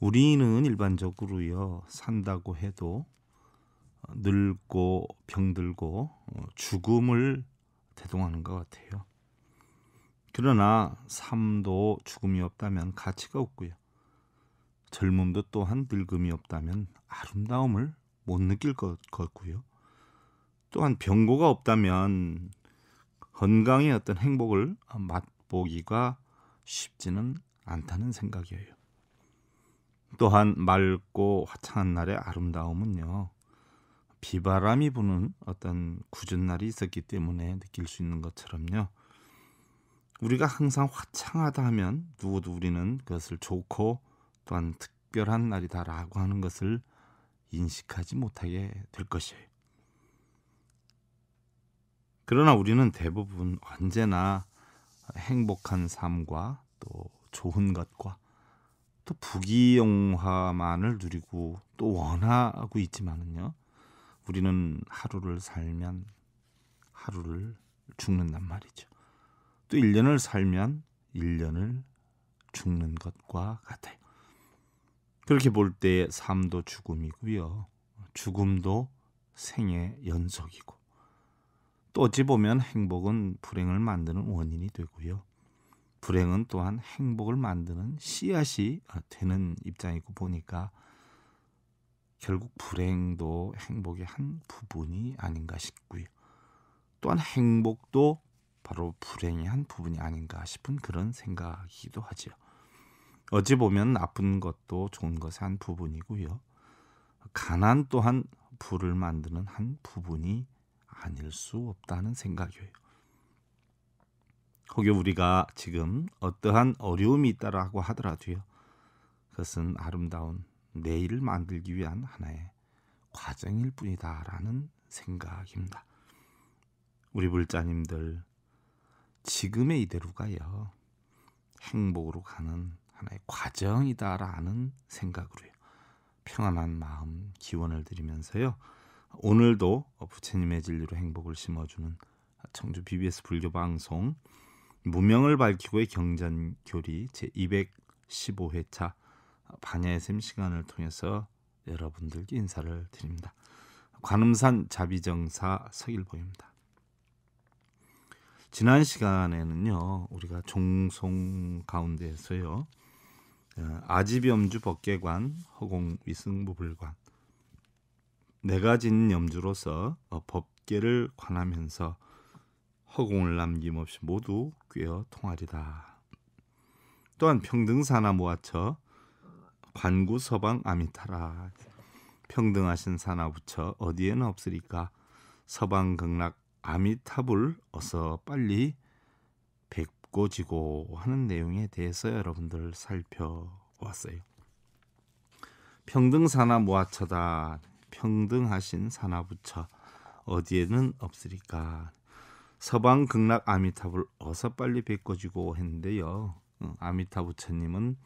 우리는 일반적으로요 산다고 해도 늙고 병들고 어, 죽음을 대동하는 것 같아요. 그러나 삶도 죽음이 없다면 가치가 없고요. 젊음도 또한 늙음이 없다면 아름다움을 못 느낄 것 같고요. 또한 병고가 없다면 건강의 어떤 행복을 맛보기가 쉽지는 않다는 생각이에요. 또한 맑고 화창한 날의 아름다움은요. 비바람이 부는 어떤 굳은 날이 있었기 때문에 느낄 수 있는 것처럼요. 우리가 항상 화창하다 하면 누구도 우리는 그것을 좋고 또한 특별한 날이다라고 하는 것을 인식하지 못하게 될 것이에요. 그러나 우리는 대부분 언제나 행복한 삶과 또 좋은 것과 또 부귀영화만을 누리고 또 원하고 있지만은요. 우리는 하루를 살면 하루를 죽는단 말이죠. 또 1년을 살면 1년을 죽는 것과 같아요. 그렇게 볼 때 삶도 죽음이고요. 죽음도 생의 연속이고 또 어찌 보면 행복은 불행을 만드는 원인이 되고요. 불행은 또한 행복을 만드는 씨앗이 어, 되는 입장이고 보니까 결국 불행도 행복의 한 부분이 아닌가 싶고요. 또한 행복도 바로 불행의 한 부분이 아닌가 싶은 그런 생각이기도 하죠 어찌 보면 나쁜 것도 좋은 것의 한 부분이고요. 가난 또한 불을 만드는 한 부분이 아닐 수 없다는 생각이에요. 혹여 우리가 지금 어떠한 어려움이 있다라고 하더라도요. 그것은 아름다운 내일을 만들기 위한 하나의 과정일 뿐이다라는 생각입니다. 우리 불자님들 지금의 이대로가요. 행복으로 가는 하나의 과정이다라는 생각으로요. 평안한 마음 기원을 드리면서요. 오늘도 부처님의 진리로 행복을 심어주는 청주 BBS 불교 방송 무명을 밝히고의 경전 교리 제 215회차 반야의 샘 시간을 통해서 여러분들께 인사를 드립니다. 관음산 자비정사 서일보입니다. 지난 시간에는요 우리가 종송 가운데서요 어, 아집염주 법계관 허공 위승부불관 네 가지는 염주로서 어, 법계를 관하면서 허공을 남김없이 모두 꿰어 통하리다. 또한 평등사나 모아쳐 관구 서방 아미타라 평등하신 사나 부처 어디에는 없으리까 서방 극락 아미타불 어서 빨리 뵙고지고 하는 내용에 대해서 여러분들 살펴보았어요 평등사나 모아쳐다 평등하신 사나 부처 어디에는 없으리까 서방 극락 아미타불 어서 빨리 베꿔주고 했는데요. 어, 아미타 부처님은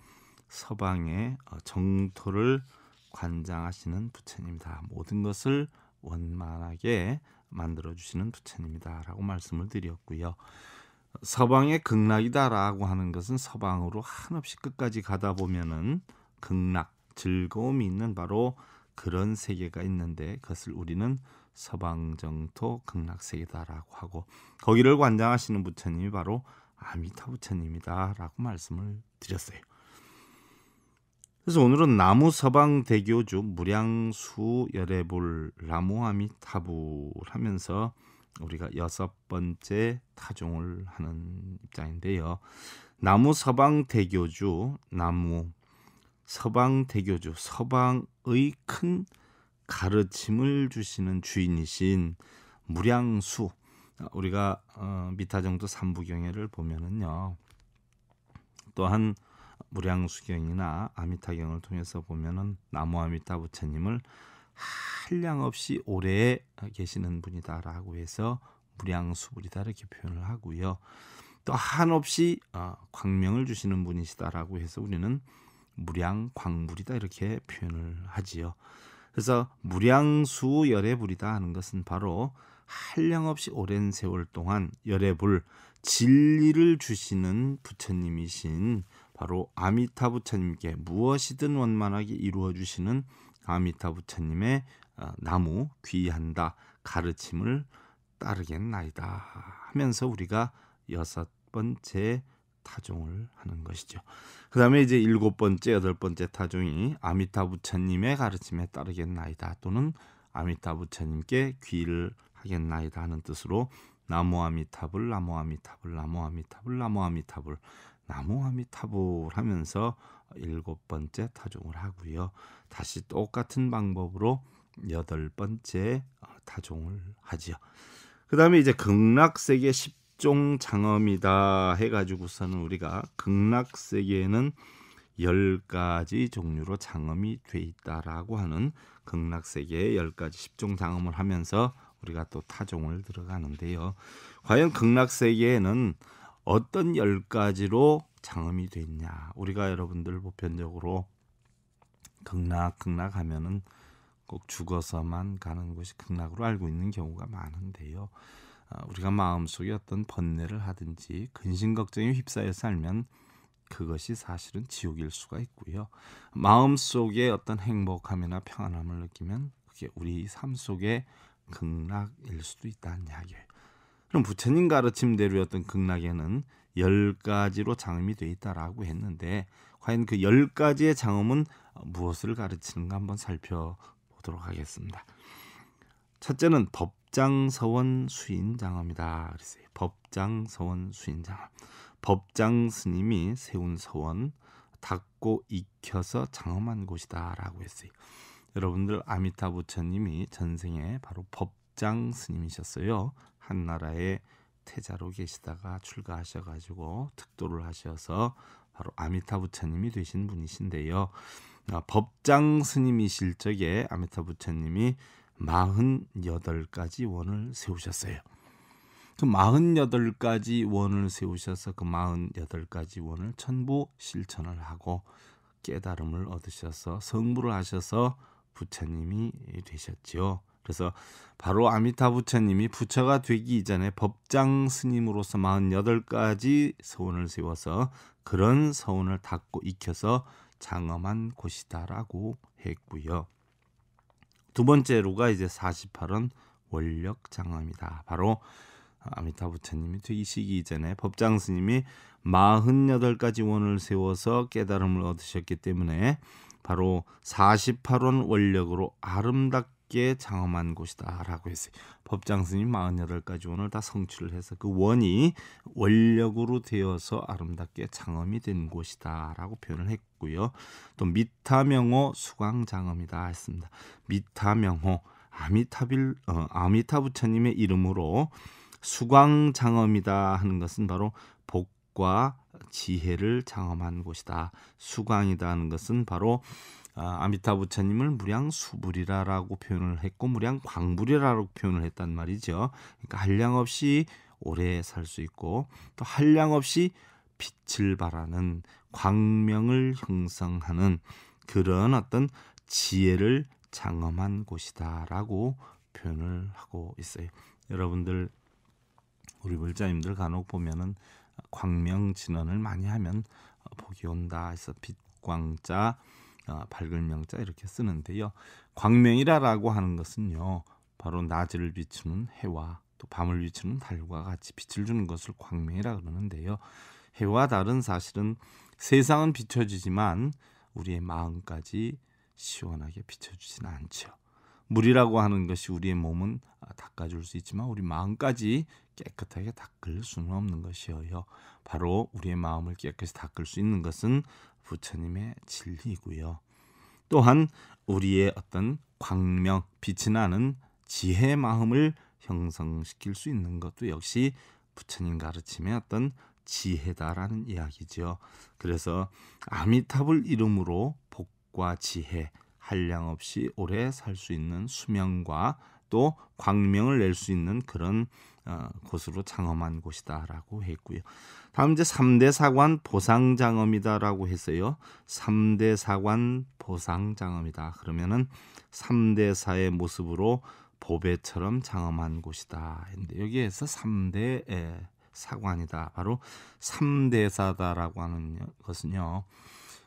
서방의 어, 정토를 관장하시는 부처님이다. 모든 것을 원만하게 만들어 주시는 부처님이다라고 말씀을 드렸고요. 서방의 극락이다라고 하는 것은 서방으로 한없이 끝까지 가다 보면은 극락 즐거움이 있는 바로 그런 세계가 있는데 그것을 우리는 서방정토 극락세계다라고 하고 거기를 관장하시는 부처님이 바로 아미타 부처님이다라고 말씀을 드렸어요. 그래서 오늘은 나무 서방 대교주 무량수 열애불 나무아미 타부하면서 우리가 여섯 번째 타종을 하는 입장인데요. 나무 서방 대교주 나무 서방 대교주 서방의 큰 가르침을 주시는 주인이신 무량수 우리가 어, 미타정도 삼부경애를 보면은요 또한 무량수경이나 아미타경을 통해서 보면은 나무아미타 부처님을 한량 없이 오래 계시는 분이다라고 해서 무량수불이다 이렇게 표현을 하고요 또 한없이 어, 광명을 주시는 분이시다라고 해서 우리는 무량광불이다 이렇게 표현을 하지요. 그래서 무량수 열애 불이다 하는 것은 바로 한량없이 오랜 세월 동안 열애 불 진리를 주시는 부처님이신 바로 아미타 부처님께 무엇이든 원만하게 이루어 주시는 아미타 부처님의 어, 나무 귀한다 가르침을 따르겠나이다 하면서 우리가 여섯 번째 타종을 하는 것이죠. 그 다음에 이제 일곱 번째, 여덟 번째 타종이 아미타 부처님의 가르침에 따르겠나이다 또는 아미타 부처님께 귀를 하겠나이다 하는 뜻으로 나무아미타불, 나무아미타불, 나무아미타불, 나무아미타불, 나무아미타불 하면서 일곱 번째 타종을 하고요. 다시 똑같은 방법으로 여덟 번째 타종을 하지요. 그 다음에 이제 극락세계 10 십종장엄이다 해가지고서는 우리가 극락세계에는 열가지 종류로 장엄이 돼 있다라고 하는 극락세계의 열가지 십종장엄을 하면서 우리가 또 타종을 들어가는데요. 과연 극락세계에는 어떤 열가지로 장엄이 됐냐 우리가 여러분들 보편적으로 극락 극락 하면은 꼭 죽어서만 가는 것이 극락으로 알고 있는 경우가 많은데요. 아, 우리가 마음속에 어떤 번뇌를 하든지 근심 걱정에 휩싸여 살면 그것이 사실은 지옥일 수가 있고요. 마음속에 어떤 행복함이나 평안함을 느끼면 그게 우리 삶 속의 극락일 수도 있다는 이야기예요. 그럼 부처님 가르침대로였던 극락에는 열 가지로 장음이 돼 있다라고 했는데 과연 그 열 가지의 장음은 무엇을 가르치는가 한번 살펴보도록 하겠습니다. 첫째는 법 법장서원 수인장합니다. 그랬어요. 법장서원 수인장 법장 스님이 세운 서원 닦고 익혀서 장엄한 곳이다라고 했어요. 여러분들 아미타 부처님이 전생에 바로 법장 스님이셨어요. 한나라의 태자로 계시다가 출가하셔가지고 특도를 하셔서 바로 아미타 부처님이 되신 분이신데요. 아, 법장 스님이실 적에 아미타 부처님이 48가지 원을 세우셨어요. 그 48가지 원을 세우셔서 그 48가지 원을 전부 실천을 하고 깨달음을 얻으셔서 성불을 하셔서 부처님이 되셨지요. 그래서 바로 아미타 부처님이 부처가 되기 이전에 법장 스님으로서 48가지 서원을 세워서 그런 서원을 닦고 익혀서 장엄한 곳이다라고 했고요. 두 번째로가 이제 48원 원력 장화입니다 바로 아미타 부처님이 이 시기 이전에 법장 스님이 48가지 원을 세워서 깨달음을 얻으셨기 때문에 바로 48원 원력으로 아름답게 깊게 장엄한 곳이다라고 했어요. 법장 스님 48가지 오늘 다 성취를 해서 그 원이 원력으로 되어서 아름답게 장엄이 된 곳이다라고 표현을 했고요. 또 미타명호 수광장엄이다 했습니다. 미타명호 아미타빌 어, 아미타 부처님의 이름으로 수광장엄이다 하는 것은 바로 복과 지혜를 장엄한 곳이다. 수광이다 하는 것은 바로 아, 아미타 부처님을 무량 수불이라라고 표현을 했고 무량 광불이라고 라 표현을 했단 말이죠. 그러니까 한량 없이 오래 살 수 있고 또 한량 없이 빛을 발하는 광명을 형성하는 그런 어떤 지혜를 장엄한 곳이다라고 표현을 하고 있어요. 여러분들 우리 불자님들 간혹 보면은 광명 진언을 많이 하면 어, 복이 온다 해서 빛광자 아, 밝은 명자 이렇게 쓰는데요. 광명이라라고 하는 것은요. 바로 낮을 비추는 해와 또 밤을 비추는 달과 같이 빛을 주는 것을 광명이라 그러는데요. 해와 달은 사실은 세상은 비춰지지만 우리의 마음까지 시원하게 비춰주지는 않죠. 물이라고 하는 것이 우리의 몸은 닦아줄 수 있지만 우리 마음까지 깨끗하게 닦을 수는 없는 것이어요. 바로 우리의 마음을 깨끗이 닦을 수 있는 것은 부처님의 진리이고요. 또한 우리의 어떤 광명, 빛이 나는 지혜 마음을 형성시킬 수 있는 것도 역시 부처님 가르침의 어떤 지혜다라는 이야기죠. 그래서 아미타불 이름으로 복과 지혜, 한량 없이 오래 살 수 있는 수명과 또 광명을 낼 수 있는 그런 어, 곳으로 장엄한 곳이다라고 했고요. 다음 이제 3대 사관 보상 장엄이다라고 했어요. 3대 사관 보상 장엄이다. 그러면은 3대 사의 모습으로 보배처럼 장엄한 곳이다. 근데 여기에서 3대 에, 예, 사관이다. 바로 3대사다라고 하는 것은요.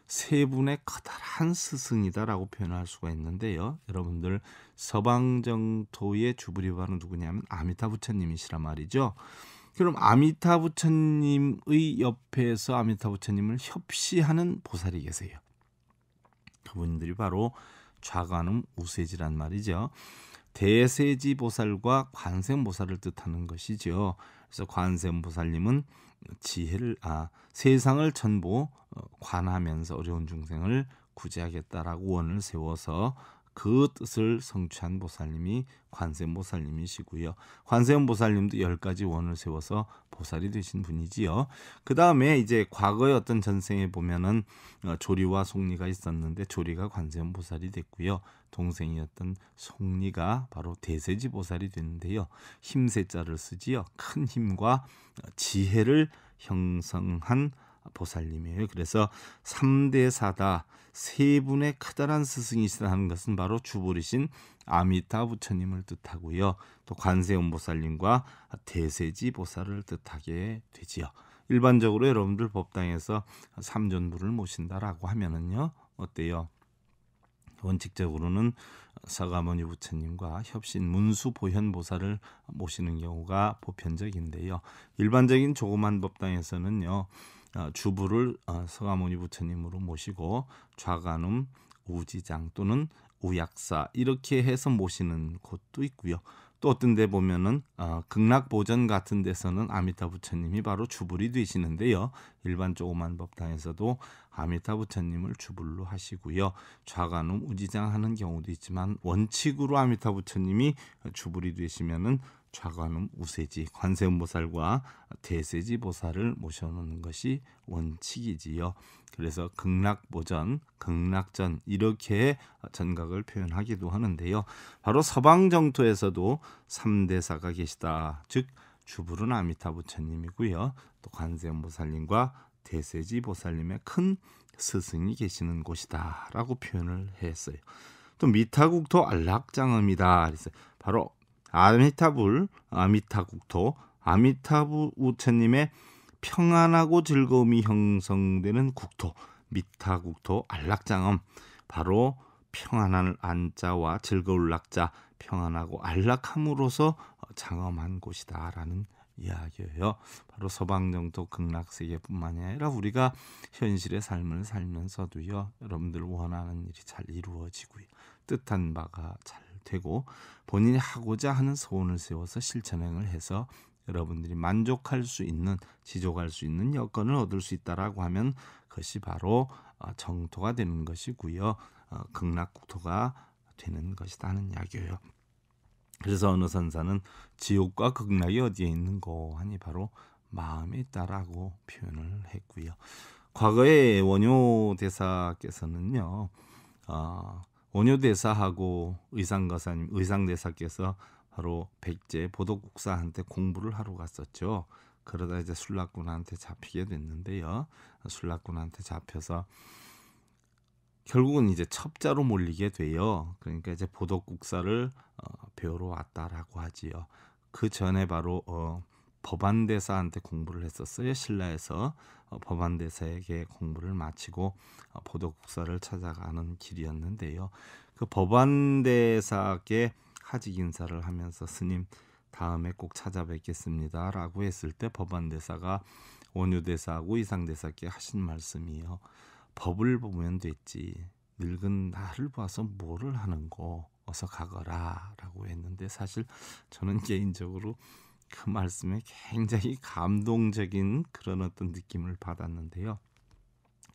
세 분의 커다란 스승이다라고 표현할 수가 있는데요. 여러분들 서방정토의 주부리바는 누구냐면 아미타 부처님이시란 말이죠. 그럼 아미타 부처님의 옆에서 아미타 부처님을 협시하는 보살이 계세요. 그분들이 바로 좌관음 우세지란 말이죠. 대세지 보살과 관세음보살을 뜻하는 것이죠. 그래서 관세음보살님은 지혜를 아 세상을 전부 어, 관하면서 어려운 중생을 구제하겠다라고 원을 세워서 그 뜻을 성취한 보살님이 관세음보살님이시고요. 관세음보살님도 열 가지 원을 세워서 보살이 되신 분이지요. 그 다음에 이제 과거의 어떤 전생에 보면은 어, 조리와 송리가 있었는데 조리가 관세음보살이 됐고요. 동생이었던 송리가 바로 대세지 보살이 됐는데요. 힘세자를 쓰지요. 큰 힘과 어, 지혜를 형성한 보살님이에요. 그래서 3대 사다 세 분의 커다란 스승이시라는 것은 바로 주부리신 아미타 부처님을 뜻하고요. 또 관세음 보살님과 대세지 보살을 뜻하게 되지요. 일반적으로 여러분들 법당에서 삼존부를 모신다라고 하면은요. 어때요? 원칙적으로는 사가모니 부처님과 협신 문수 보현 보살을 모시는 경우가 보편적인데요. 일반적인 조그만 법당에서는요. 어, 주부를 서가모니 어, 부처님으로 모시고 좌간음 우지장 또는 우약사 이렇게 해서 모시는 곳도 있고요. 또 어떤 데 보면은 어, 극락보전 같은 데서는 아미타 부처님이 바로 주불이 되시는데요. 일반 조그만 법당에서도 아미타 부처님을 주불로 하시고요. 좌간음 우지장 하는 경우도 있지만 원칙으로 아미타 부처님이 주불이 되시면은 좌관음 우세지 관세음보살과 대세지보살을 모셔놓는 것이 원칙이지요. 그래서 극락보전, 극락전 이렇게 전각을 표현하기도 하는데요. 바로 서방 정토에서도 삼대사가 계시다. 즉 주부는 아미타 부처님이고요. 또 관세음보살님과 대세지보살님의 큰 스승이 계시는 곳이다라고 표현을 했어요. 또 미타국토 안락장음이다. 그래서 바로 아미타불, 아미타국토, 아미타부 우체님의 평안하고 즐거움이 형성되는 국토, 미타국토 안락장엄, 바로 평안한 안자와 즐거울 낙자, 평안하고 안락함으로서 장엄한 곳이다라는 이야기예요. 바로 서방정토 극락세계뿐만이 아니라 우리가 현실의 삶을 살면서도요. 여러분들 원하는 일이 잘 이루어지고요. 뜻한 바가 잘 되고 본인이 하고자 하는 소원을 세워서 실천행을 해서 여러분들이 만족할 수 있는 지속할 수 있는 여건을 얻을 수 있다라고 하면 그것이 바로 어, 정토가 되는 것이고요 어, 극락국토가 되는 것이다는 이야기예요. 그래서 어느 선사는 지옥과 극락이 어디에 있는고 하니 바로 마음에 있다라고 표현을 했고요. 과거의 원효 대사께서는요, 어, 원효대사하고 의상가사님, 의상대사께서 바로 백제 보덕국사한테 공부를 하러 갔었죠. 그러다 이제 술락군한테 잡히게 됐는데요. 술락군한테 잡혀서 결국은 이제 첩자로 몰리게 돼요. 그러니까 이제 보덕국사를 어, 배우러 왔다라고 하지요. 그 전에 바로 어, 법안대사한테 공부를 했었어요. 신라에서 어, 법안대사에게 공부를 마치고 어, 보도국사를 찾아가는 길이었는데요. 그 법안대사께 하직 인사를 하면서 스님 다음에 꼭 찾아뵙겠습니다라고 했을 때 법안대사가 원유대사하고 이상대사께 하신 말씀이요. 법을 보면 됐지 늙은 나를 봐서 뭐를 하는거 어서 가거라라고 했는데 사실 저는 개인적으로 그 말씀에 굉장히 감동적인 그런 어떤 느낌을 받았는데요.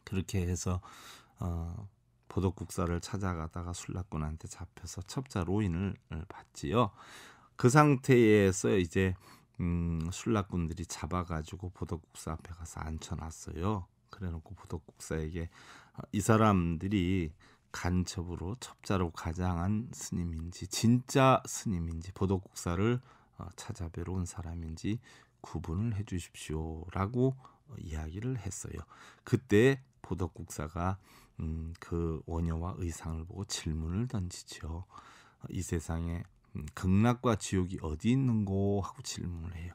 그렇게 해서 어, 보도국사를 찾아가다가 술라군한테 잡혀서 첩자 로인을 받지요. 그 상태에서 이제 음, 술라군들이 잡아가지고 보도국사 앞에 가서 앉혀놨어요. 그래놓고 보도국사에게이 어, 사람들이 간첩으로 첩자로 가장한 스님인지 진짜 스님인지 보도국사를 어, 찾아뵈러 온 사람인지 구분을 해 주십시오. 라고 어, 이야기를 했어요. 그때 보덕국사가 음, 그원녀와 의상을 보고 질문을 던지죠. 어, 이 세상에 음, 극락과 지옥이 어디 있는고 하고 질문을 해요.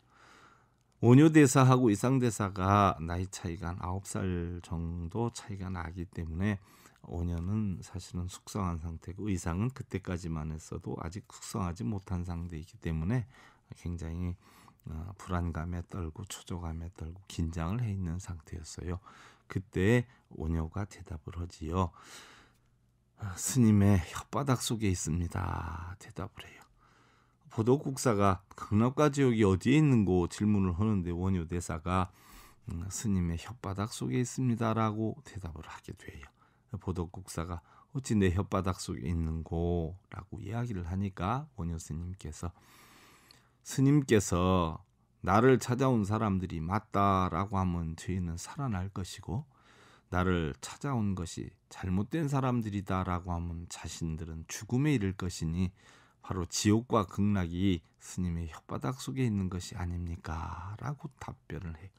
원효 대사하고 의상 대사가 나이 차이가 한 아홉 살 정도 차이가 나기 때문에 원효는 사실은 숙성한 상태고 의상은 그때까지만 했어도 아직 숙성하지 못한 상태이기 때문에 굉장히 어, 불안감에 떨고 초조감에 떨고 긴장을 해 있는 상태였어요. 그때 오녀가 대답을 하지요. 아, 스님의 혓바닥 속에 있습니다. 대답을 해요. 보도국사가 강락과 지역이 어디에 있는고 질문을 하는데 원효 대사가 음, 스님의 혓바닥 속에 있습니다라고 대답을 하게 돼요. 보도국사가 어찌 내 혓바닥 속에 있는고라고 이야기를 하니까 원효 스님께서 스님께서 나를 찾아온 사람들이 맞다라고 하면 죄인은 살아날 것이고 나를 찾아온 것이 잘못된 사람들이다라고 하면 자신들은 죽음에 이를 것이니 바로 지옥과 극락이 스님의 혓바닥 속에 있는 것이 아닙니까라고 답변을 해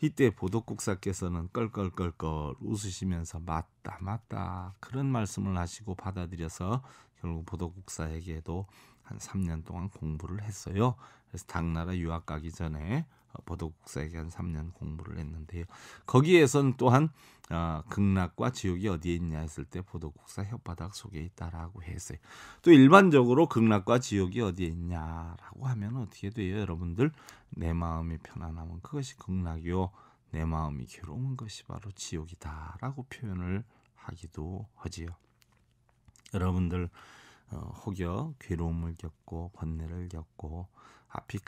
이때 보덕국사께서는 껄껄껄껄 웃으시면서 맞다 맞다 그런 말씀을 하시고 받아들여서 결국 보덕국사에게도 한 3년 동안 공부를 했어요. 그래서 당나라 유학 가기 전에 어, 보도국사에게한 3년 공부를 했는데요. 거기에선 또한 어, 극락과 지옥이 어디에 있냐 했을 때 보도국사 혓바닥 속에 있다라고 했어요. 또 일반적으로 극락과 지옥이 어디에 있냐라고 하면 어떻게 돼요, 여러분들? 내 마음이 편안하면 그것이 극락이요, 내 마음이 괴로운 것이 바로 지옥이다라고 표현을 하기도 하지요. 여러분들 어, 혹여 괴로움을 겪고 번뇌를 겪고 앞이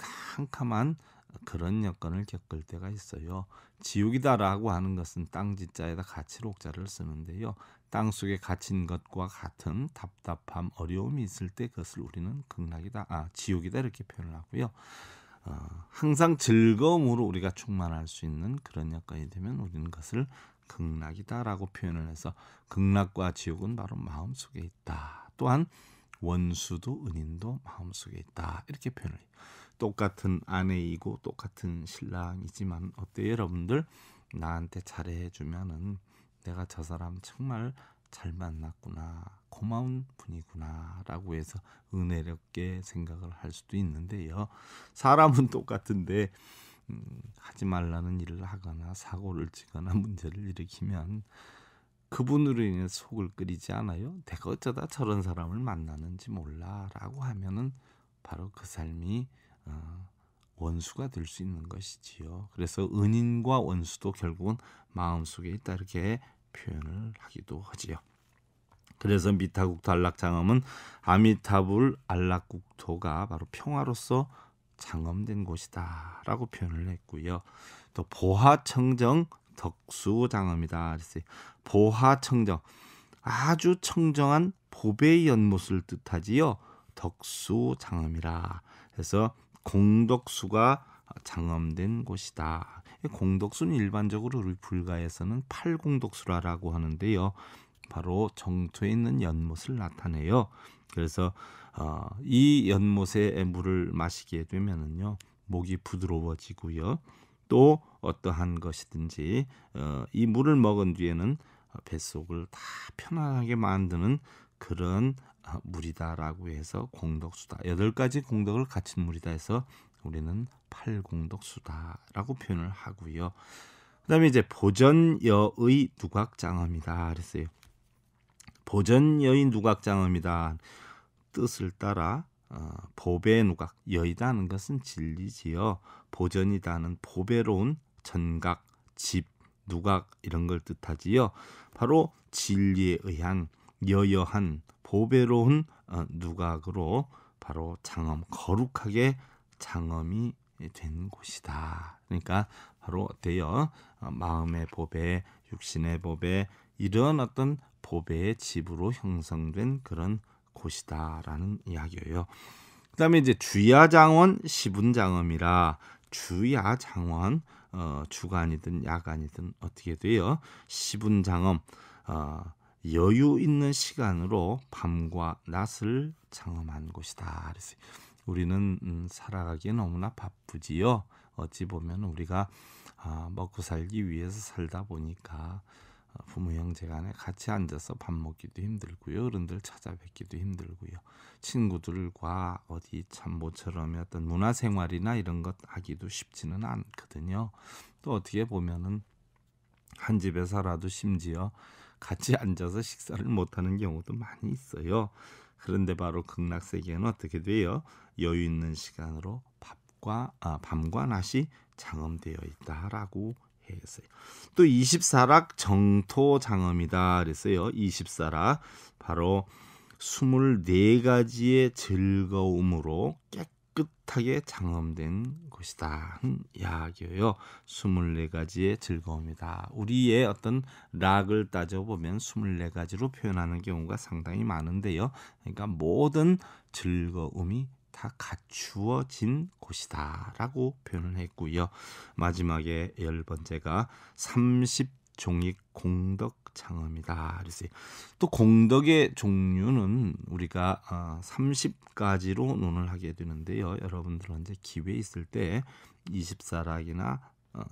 캄캄한 그런 여건을 겪을 때가 있어요. 지옥이다라고 하는 것은 땅지자에다 가치록자를 쓰는데요. 땅 속에 갇힌 것과 같은 답답함, 어려움이 있을 때 그것을 우리는 극락이다, 아 지옥이다 이렇게 표현을 하고요. 어, 항상 즐거움으로 우리가 충만할 수 있는 그런 여건이 되면 우리는 그것을 극락이다라고 표현을 해서 극락과 지옥은 바로 마음 속에 있다 또한 원수도 은인도 마음속에 있다 이렇게 표현을 해요. 똑같은 아내이고 똑같은 신랑이지만 어때 여러분들 나한테 잘해주면은 내가 저 사람 정말 잘 만났구나 고마운 분이구나라고 해서 은혜롭게 생각을 할 수도 있는데요. 사람은 똑같은데 음, 하지 말라는 일을 하거나 사고를 치거나 문제를 일으키면 그분으로 인해 속을 끓이지 않아요? 내가 어쩌다 저런 사람을 만나는지 몰라라고 하면은 바로 그 삶이 어, 원수가 될 수 있는 것이지요. 그래서 은인과 원수도 결국은 마음속에 있다 이렇게 표현을 하기도 하지요. 그래서 미타국 달락 장엄은 아미타불 안락국토가 바로 평화로서 장엄된 곳이다라고 표현을 했고요. 또 보하청정 덕수장엄이다 보하청정 아주 청정한 보배의 연못을 뜻하지요. 덕수장엄이라. 그서 공덕수가 장엄된 곳이다. 공덕수는 일반적으로 우리 불가에서는 팔공덕수라라고 하는데요. 바로 정토에 있는 연못을 나타내요. 그래서 어, 이 연못의 물을 마시게 되면은요 목이 부드러워지고요. 또 어떠한 것이든지 어, 이 물을 먹은 뒤에는 뱃속을 다 편안하게 만드는 그런 아, 물이다라고 해서 공덕수다. 여덟 가지 공덕을 갖춘 물이다 해서 우리는 팔공덕수다라고 표현을 하고요. 그다음에 이제 보전여의 누각장엄이다 그랬어요. 보전여의 누각장엄이다 뜻을 따라 어, 보배 누각 여이다는 것은 진리지요. 보전이다는 보배로운 전각, 집, 누각 이런 걸 뜻하지요. 바로 진리에 의한 여여한 보배로운 어, 누각으로 바로 장엄 거룩하게 장엄이 된 곳이다. 그러니까 바로 어때요? 어, 마음의 보배, 육신의 보배 이런 어떤 보배의 집으로 형성된 그런 곳이다라는 이야기예요. 그다음에 이제 주야장원 시분장엄이라 주야 장원 어, 주간이든 야간이든 어떻게 돼요? 시분 장엄 어, 여유 있는 시간으로 밤과 낮을 장엄한 곳이다. 그래서 우리는 음, 살아가기에 너무나 바쁘지요. 어찌 보면 우리가 아, 먹고 살기 위해서 살다 보니까 부모 형제 간에 같이 앉아서 밥 먹기도 힘들고요. 어른들 찾아뵙기도 힘들고요. 친구들과 어디 참 모처럼의 어떤 문화생활이나 이런 것 하기도 쉽지는 않거든요. 또 어떻게 보면은 한 집에 살아도 심지어 같이 앉아서 식사를 못하는 경우도 많이 있어요. 그런데 바로 극락세계는 어떻게 돼요? 여유 있는 시간으로 밥과 아, 밤과 낮이 장엄되어 있다라고 해야겠어요. 또 24락 정토 장엄이다 그랬어요. 24락 바로 24가지의 즐거움으로 깨끗하게 장엄된 곳이다. 이야기예요. 24가지의 즐거움이다. 우리의 어떤 락을 따져보면 24가지로 표현하는 경우가 상당히 많은데요. 그러니까 모든 즐거움이 다 갖추어진 곳이다 라고 표현을 했고요. 마지막에 열 번째가 30 종이 공덕 창음이다 그랬어요. 또 공덕의 종류는 우리가 30가지로 아, 논을 하게 되는데요. 여러분들 언제 기회 있을 때 24락이나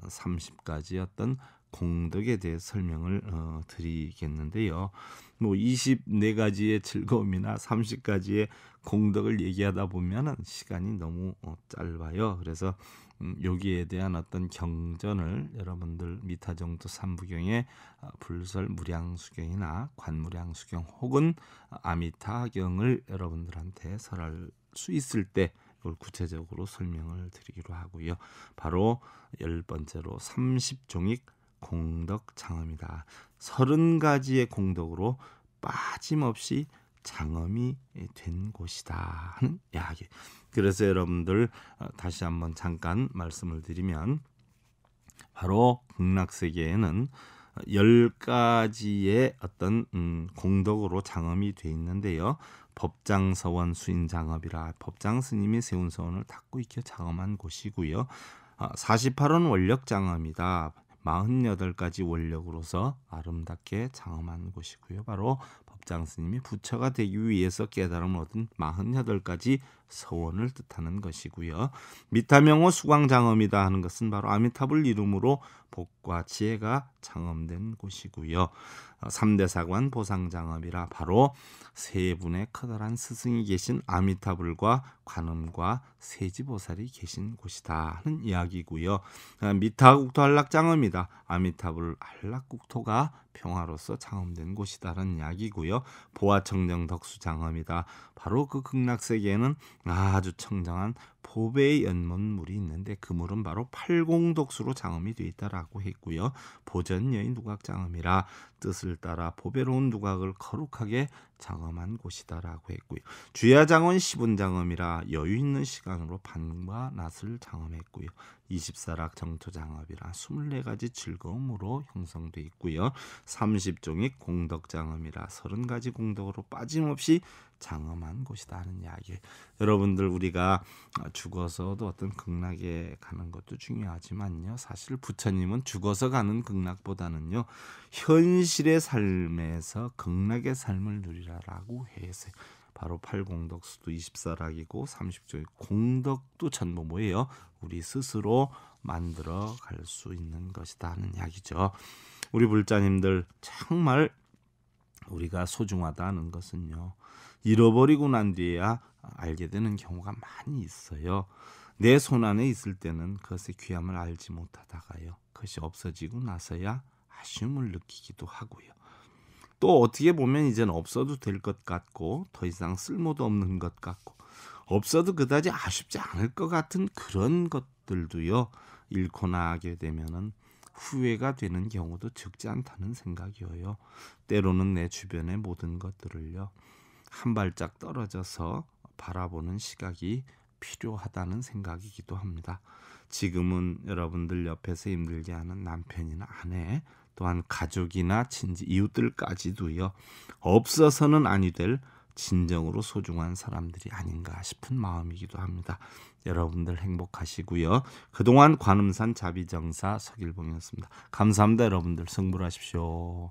30가지 어떤 공덕에 대해 설명을 어, 드리겠는데요. 뭐 24가지의 즐거움이나 30가지의 공덕을 얘기하다 보면은 시간이 너무 어, 짧아요. 그래서 음, 여기에 대한 어떤 경전을 여러분들 미타정도 삼부경의 아, 불설 무량수경이나 관무량수경 혹은 아미타경을 여러분들한테 설할 수 있을 때 이걸 구체적으로 설명을 드리기로 하고요. 바로 열 번째로 삼십종익 공덕 장엄이다. 서른 가지의 공덕으로 빠짐없이 장엄이 된 곳이다 하는 이야기. 그래서 여러분들 어, 다시 한번 잠깐 말씀을 드리면 바로 극락 세계에는 열 가지의 어떤 음, 공덕으로 장엄이 돼 있는데요. 법장서원 수인 장업이라 법장 스님이 세운 서원을 닦고 익혀 장엄한 곳이고요. 48원 아, 원력 장엄이다. 48가지 원력으로서 아름답게 장엄한 곳이고요. 바로 법장 스님이 부처가 되기 위해서 깨달음을 얻은 48가지 서원을 뜻하는 것이고요. 미타명호 수광장엄이다 하는 것은 바로 아미타불 이름으로 복과 지혜가 장엄된 곳이고요. 3대 어, 사관 보상장업이라 바로 세 분의 커다란 스승이 계신 아미타불과 관음과 세지보살이 계신 곳이다 하는 이야기고요. 어, 미타국토 한락장업이다 아미타불 한락국토가 평화로서 창업된 곳이다라는 이야기고요. 보아청정 덕수장엄이다. 바로 그 극락세계에는 아주 청정한 보배의 연못물이 있는데 그 물은 바로 팔공독수로 장엄이 되어 있다라고 했고요. 보전여인 누각장엄이라 뜻을 따라 보배로운 누각을 거룩하게 장엄한 곳이다라고 했고요. 주야장은 시분장엄이라 여유 있는 시간으로 밤과 낮을 장엄했고요. 24락 정토장엄이라 24가지 즐거움으로 형성돼 있고요. 30종이 공덕장엄이라 30가지 공덕으로 빠짐없이 장엄한 곳이다 하는 이야기. 여러분들 우리가 죽어서도 어떤 극락에 가는 것도 중요하지만요. 사실 부처님은 죽어서 가는 극락보다는요. 현실의 삶에서 극락의 삶을 누리라라고 해서 바로 팔공덕수도 24락이고 30조의 공덕도 전부 뭐예요? 우리 스스로 만들어 갈 수 있는 것이다 하는 이야기죠. 우리 불자님들 정말 우리가 소중하다는 것은요. 잃어버리고 난 뒤에야 알게 되는 경우가 많이 있어요. 내 손안에 있을 때는 그것의 귀함을 알지 못하다가요. 그것이 없어지고 나서야 아쉬움을 느끼기도 하고요. 또 어떻게 보면 이제 없어도 될 것 같고 더 이상 쓸모도 없는 것 같고 없어도 그다지 아쉽지 않을 것 같은 그런 것들도요. 잃고 나게 되면은 후회가 되는 경우도 적지 않다는 생각이어요. 때로는 내 주변의 모든 것들을요. 한 발짝 떨어져서 바라보는 시각이 필요하다는 생각이기도 합니다. 지금은 여러분들 옆에서 힘들게 하는 남편이나 아내, 또한 가족이나 친지 이웃들까지도요. 없어서는 아니 될 진정으로 소중한 사람들이 아닌가 싶은 마음이기도 합니다. 여러분들 행복하시고요. 그동안 관음산 자비정사 석일봉이었습니다 감사합니다, 여러분들. 승부하십시오.